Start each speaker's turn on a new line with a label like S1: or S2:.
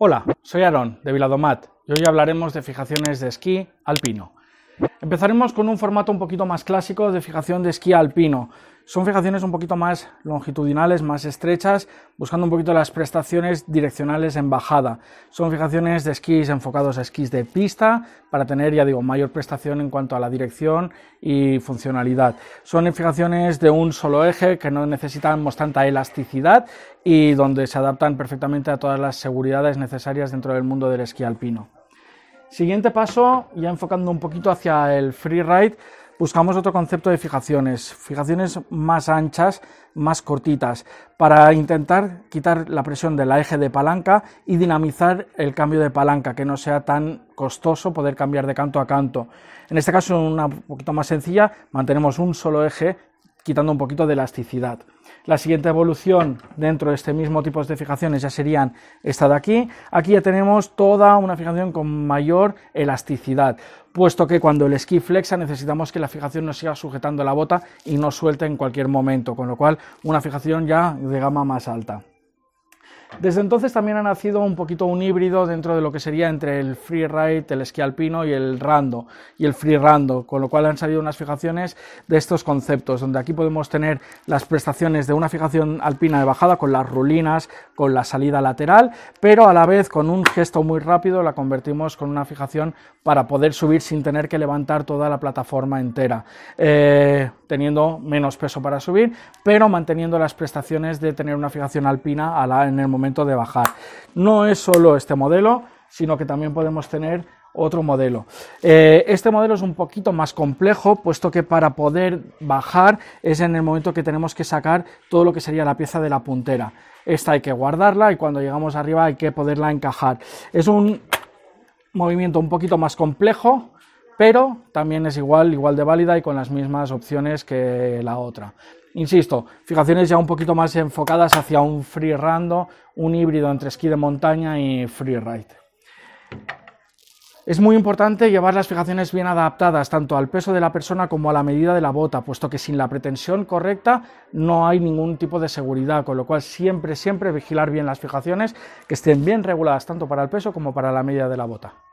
S1: Hola, soy Aaron de Viladomat y hoy hablaremos de fijaciones de esquí alpino. Empezaremos con un formato un poquito más clásico de fijación de esquí alpino. Son fijaciones un poquito más longitudinales, más estrechas, buscando un poquito las prestaciones direccionales en bajada. Son fijaciones de esquís enfocados a esquís de pista para tener, ya digo, mayor prestación en cuanto a la dirección y funcionalidad. Son fijaciones de un solo eje que no necesitamos pues tanta elasticidad y donde se adaptan perfectamente a todas las seguridades necesarias dentro del mundo del esquí alpino. Siguiente paso, ya enfocando un poquito hacia el freeride, buscamos otro concepto de fijaciones, fijaciones más anchas, más cortitas, para intentar quitar la presión del eje de palanca y dinamizar el cambio de palanca, que no sea tan costoso poder cambiar de canto a canto. En este caso, una poquito más sencilla, mantenemos un solo eje quitando un poquito de elasticidad. La siguiente evolución dentro de este mismo tipo de fijaciones ya serían esta de aquí. Aquí ya tenemos toda una fijación con mayor elasticidad, puesto que cuando el esquí flexa necesitamos que la fijación nos siga sujetando la bota y no suelte en cualquier momento, con lo cual una fijación ya de gama más alta. Desde entonces también ha nacido un poquito un híbrido dentro de lo que sería entre el freeride, el esquí alpino y el rando, y el freerando, con lo cual han salido unas fijaciones de estos conceptos, donde aquí podemos tener las prestaciones de una fijación alpina de bajada con las rulinas, con la salida lateral, pero a la vez con un gesto muy rápido la convertimos con una fijación para poder subir sin tener que levantar toda la plataforma entera, eh, teniendo menos peso para subir, pero manteniendo las prestaciones de tener una fijación alpina en el momento momento de bajar. No es solo este modelo, sino que también podemos tener otro modelo. Eh, este modelo es un poquito más complejo, puesto que para poder bajar es en el momento que tenemos que sacar todo lo que sería la pieza de la puntera. Esta hay que guardarla y cuando llegamos arriba hay que poderla encajar. Es un movimiento un poquito más complejo, pero también es igual, igual de válida y con las mismas opciones que la otra. Insisto, fijaciones ya un poquito más enfocadas hacia un freerando, un híbrido entre esquí de montaña y freeride. Es muy importante llevar las fijaciones bien adaptadas tanto al peso de la persona como a la medida de la bota, puesto que sin la pretensión correcta no hay ningún tipo de seguridad, con lo cual siempre, siempre vigilar bien las fijaciones, que estén bien reguladas tanto para el peso como para la medida de la bota.